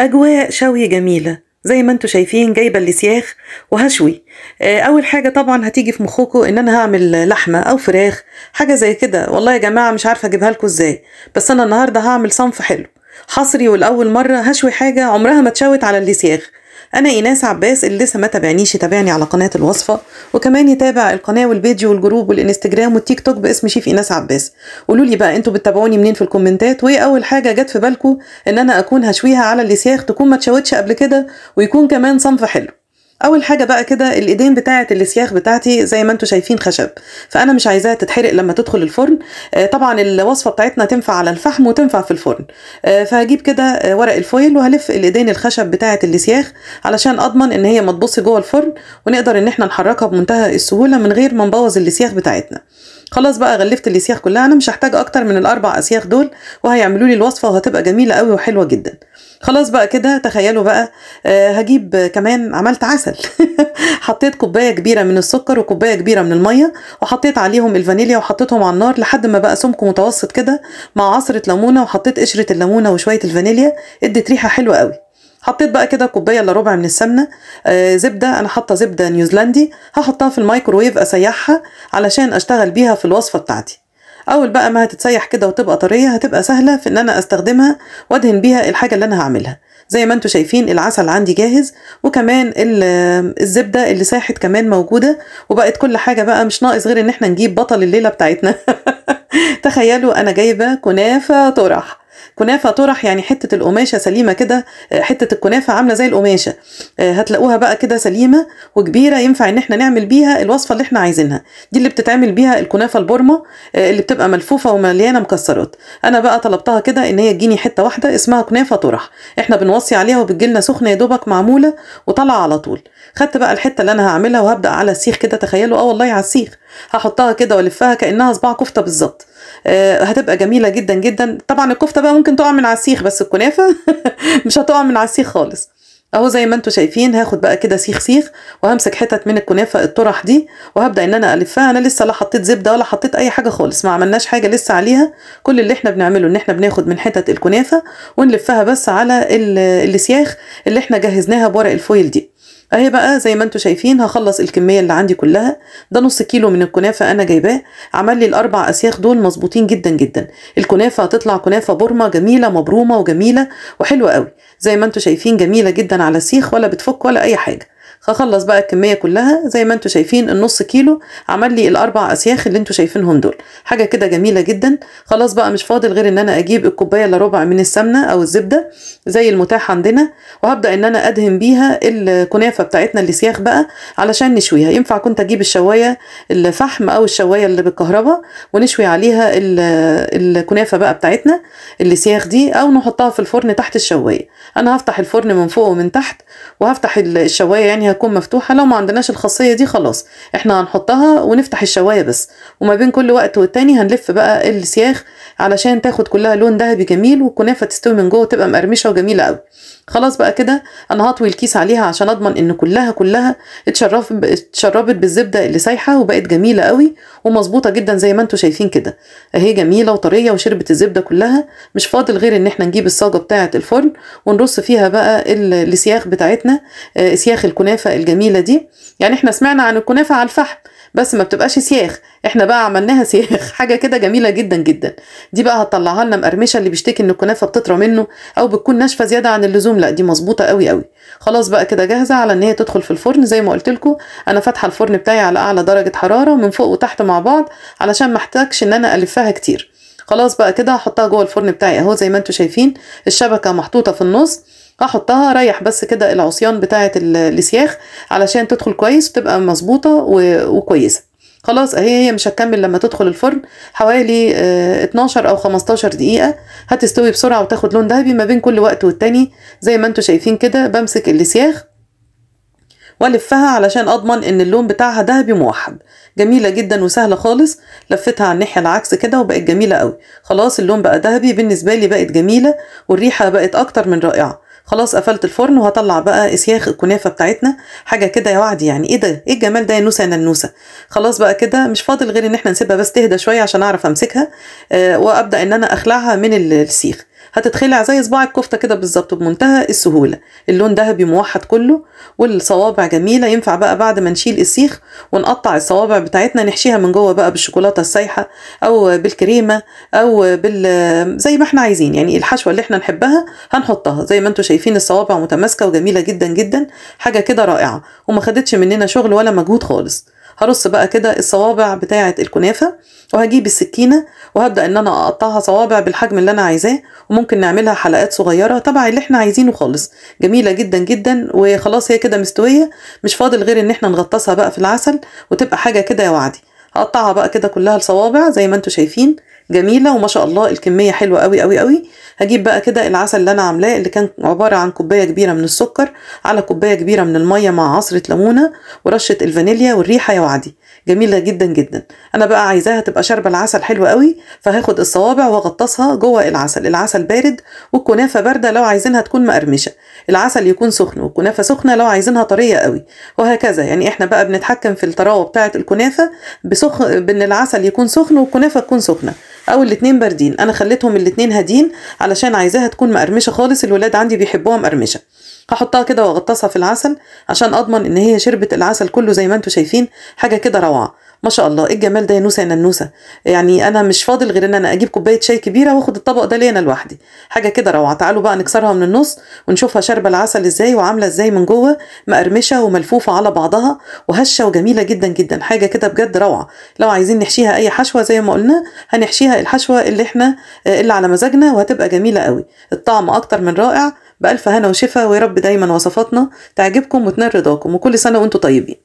أجواء شوي جميلة زي ما انتم شايفين جايبه السياخ وهشوي آه، اول حاجه طبعا هتيجي في مخوكو ان انا هعمل لحمه او فراخ حاجه زي كده والله يا جماعه مش عارفه اجيبها لكم ازاي بس انا النهارده هعمل صنف حلو حصري ولاول مره هشوي حاجه عمرها ما تشوت على السياخ انا ايناس عباس اللي لسه ما تابعنيش يتابعني على قناه الوصفه وكمان يتابع القناه والفيديو والجروب والانستجرام والتيك توك باسم شيف ايناس عباس قولوا لي بقى انتوا بتتابعوني منين في الكومنتات وايه اول حاجه جت في بالكم ان انا اكون هشويها على الاسياخ تكون ما تشوتش قبل كده ويكون كمان صنف حلو اول حاجه بقى كده الايدين بتاعه السياخ بتاعتي زي ما انتم شايفين خشب فانا مش عايزاها تتحرق لما تدخل الفرن آه، طبعا الوصفه بتاعتنا تنفع على الفحم وتنفع في الفرن آه، فهجيب كده آه، ورق الفويل وهلف الايدين الخشب بتاعه السياخ علشان اضمن ان هي ما تبص جوه الفرن ونقدر ان احنا نحركها بمنتهى السهوله من غير ما نبوظ السياخ بتاعتنا خلاص بقى غلفت الاسياخ كلها انا مش هحتاج اكتر من الاربع اسياخ دول وهيعملوا لي الوصفه وهتبقى جميله قوي وحلوه جدا خلاص بقى كده تخيلوا بقى آه، هجيب كمان عملت عسل حطيت كوبايه كبيره من السكر وكوبايه كبيره من الميه وحطيت عليهم الفانيليا وحطيتهم على النار لحد ما بقى سمك متوسط كده مع عصره ليمونه وحطيت قشره الليمونه وشويه الفانيليا ادت ريحه حلوه قوي حطيت بقى كده كوبايه الا ربع من السمنه آه زبده انا حاطه زبده نيوزيلندي هحطها في الميكروويف اسيحها علشان اشتغل بيها في الوصفه بتاعتي اول بقى ما هتتسيح كده وتبقى طريه هتبقى سهله في ان انا استخدمها وادهن بيها الحاجه اللي انا هعملها زي ما انتم شايفين العسل عندي جاهز وكمان الزبده اللي ساحت كمان موجوده وبقت كل حاجه بقى مش ناقص غير ان احنا نجيب بطل الليله بتاعتنا تخيلوا انا جايبه كنافه طرح كنافه طرح يعني حته القماشه سليمه كده آه، حته الكنافه عامله زي القماشه آه، هتلاقوها بقى كده سليمه وكبيره ينفع ان احنا نعمل بيها الوصفه اللي احنا عايزينها دي اللي بتتعمل بيها الكنافه البرمة آه، اللي بتبقى ملفوفه ومليانه مكسرات انا بقى طلبتها كده ان هي تجيني حته واحده اسمها كنافه طرح احنا بنوصي عليها وبتجيلنا سخنه يا دوبك معموله وطالعه على طول خدت بقى الحته اللي انا هعملها وهبدا على السيخ كده تخيلوا اه والله على السيخ هحطها كده والفها كانها صباع كفته بالظبط آه هتبقى جميله جدا جدا طبعا الكفته بقى ممكن تقع من على السيخ بس الكنافه مش هتقع من على السيخ خالص اهو زي ما انتم شايفين هاخد بقى كده سيخ سيخ وهمسك حتت من الكنافه الطرح دي وهبدا ان انا الفها انا لسه لا حطيت زبده ولا حطيت اي حاجه خالص ما عملناش حاجه لسه عليها كل اللي احنا بنعمله ان احنا بناخد من حتت الكنافه ونلفها بس على السياخ اللي احنا جهزناها بورق الفويل دي اهي بقى زي ما انتم شايفين هخلص الكميه اللي عندي كلها ده نص كيلو من الكنافه انا جايباه عمل لي الاربع اسياخ دول مظبوطين جدا جدا الكنافه هتطلع كنافه برمه جميله مبرومه وجميله وحلوه قوي زي ما انتم شايفين جميله جدا على السيخ ولا بتفك ولا اي حاجه هخلص بقى الكمية كلها زي ما انتوا شايفين النص كيلو عمل لي الاربع اسياخ اللي انتوا شايفينهم دول حاجة كده جميلة جدا خلاص بقى مش فاضل غير ان انا اجيب الكوباية الا ربع من السمنة او الزبدة زي المتاح عندنا وهبدأ ان انا ادهن بيها الكنافة بتاعتنا اللي سياخ بقى علشان نشويها ينفع كنت اجيب الشواية الفحم او الشواية اللي بالكهرباء ونشوي عليها الكنافة بقى بتاعتنا اللي سياخ دي او نحطها في الفرن تحت الشواية انا هفتح الفرن من فوق ومن تحت وهفتح الشواية يعني هتكون مفتوحه لو ما عندناش الخاصيه دي خلاص احنا هنحطها ونفتح الشوايه بس وما بين كل وقت والتاني هنلف بقى السياخ علشان تاخد كلها لون ذهبي جميل والكنافه تستوي من جوه وتبقى مقرمشه وجميله قوي خلاص بقى كده انا هطوي الكيس عليها عشان اضمن ان كلها كلها اتشرف اتشربت بالزبده اللي سايحه وبقت جميله قوي ومظبوطه جدا زي ما انتم شايفين كده اهي جميله وطريه وشربت الزبده كلها مش فاضل غير ان احنا نجيب الصاجه بتاعه الفرن ونرص فيها بقى السياخ بتاعتنا آه، سياخ الكنافه الكنافة الجميلة دي يعني احنا سمعنا عن الكنافة على الفحم بس ما بتبقاش سياخ احنا بقى عملناها سياخ حاجة كده جميلة جدا جدا دي بقى هتطلعها لنا مقرمشة اللي بيشتكي ان الكنافة بتطرى منه او بتكون ناشفة زيادة عن اللزوم لا دي مظبوطة قوي قوي خلاص بقى كده جاهزة على ان هي تدخل في الفرن زي ما قلت لكم انا فاتحة الفرن بتاعي على اعلى درجة حرارة من فوق وتحت مع بعض علشان ما احتاجش ان انا الفها كتير خلاص بقى كده هحطها جوه الفرن بتاعي اهو زي ما انتم شايفين الشبكه محطوطه في النص هحطها ريح بس كده العصيان بتاعة السياخ علشان تدخل كويس وتبقى مظبوطة وكويسة خلاص اهي هي مش هتكمل لما تدخل الفرن حوالي اه 12 او 15 دقيقة هتستوي بسرعة وتاخد لون دهبي ما بين كل وقت والتاني زي ما انتوا شايفين كده بمسك السياخ والفها علشان اضمن ان اللون بتاعها دهبي موحد جميله جدا وسهله خالص لفتها على الناحيه العكس كده وبقت جميله قوي خلاص اللون بقى دهبي بالنسبه لي بقت جميله والريحه بقت اكتر من رائعه خلاص قفلت الفرن وهطلع بقى اسياخ الكنافه بتاعتنا حاجه كده يا وعدي يعني ايه ده ايه الجمال ده يا نوسه يا ننوسه خلاص بقى كده مش فاضل غير ان احنا نسيبها بس تهدى شويه عشان اعرف امسكها آه وابدا ان انا اخلعها من السيخ هتتخلع زي صباع الكفته كده بالظبط بمنتهى السهوله اللون ذهبي موحد كله والصوابع جميله ينفع بقى بعد ما نشيل السيخ ونقطع الصوابع بتاعتنا نحشيها من جوه بقى بالشوكولاته السايحه او بالكريمه او بال زي ما احنا عايزين يعني الحشوه اللي احنا نحبها هنحطها زي ما انتم شايفين الصوابع متماسكه وجميله جدا جدا حاجه كده رائعه وما خدتش مننا شغل ولا مجهود خالص هرص بقى كده الصوابع بتاعة الكنافة وهجيب السكينة وهبدأ ان انا اقطعها صوابع بالحجم اللي انا عايزاه وممكن نعملها حلقات صغيرة تبع اللي احنا عايزينه خالص جميلة جدا جدا وخلاص هي كده مستوية مش فاضل غير ان احنا نغطسها بقى في العسل وتبقى حاجة كده يا وعدي هقطعها بقى كده كلها لصوابع زي ما انتوا شايفين جميله وما شاء الله الكميه حلوه قوي قوي قوي هجيب بقى كده العسل اللي انا عاملاه اللي كان عباره عن كوبايه كبيره من السكر على كوبايه كبيره من الميه مع عصره ليمونه ورشه الفانيليا والريحه يا وعدي جميله جدا جدا انا بقى عايزاها تبقى شاربه العسل حلو قوي فهاخد الصوابع واغطسها جوه العسل العسل بارد والكنافه بارده لو عايزينها تكون مقرمشه العسل يكون سخن والكنافه سخنه لو عايزينها طريه قوي وهكذا يعني احنا بقى بنتحكم في الطراوه بتاعه الكنافه بسخ بان العسل يكون سخن والكنافه تكون سخنه او الاتنين باردين انا خليتهم الاتنين هادين علشان عايزاها تكون مقرمشه خالص الولاد عندي بيحبوها مقرمشه هحطها كده واغطسها في العسل عشان اضمن ان هي شربت العسل كله زي ما انتم شايفين حاجه كده روعه ما شاء الله ايه الجمال ده يا نوسه يا ننوسه يعني انا مش فاضل غير ان انا اجيب كوبايه شاي كبيره واخد الطبق ده لينا انا لوحدي حاجه كده روعه تعالوا بقى نكسرها من النص ونشوفها شاربه العسل ازاي وعامله ازاي من جوه مقرمشه وملفوفه على بعضها وهشه وجميله جدا جدا حاجه كده بجد روعه لو عايزين نحشيها اي حشوه زي ما قلنا هنحشيها الحشوه اللي احنا اللي على مزاجنا وهتبقى جميله قوي الطعم اكتر من رائع بألف هنا وشفا ويا رب دايما وصفاتنا تعجبكم وتنال رضاكم وكل سنة وانتم طيبين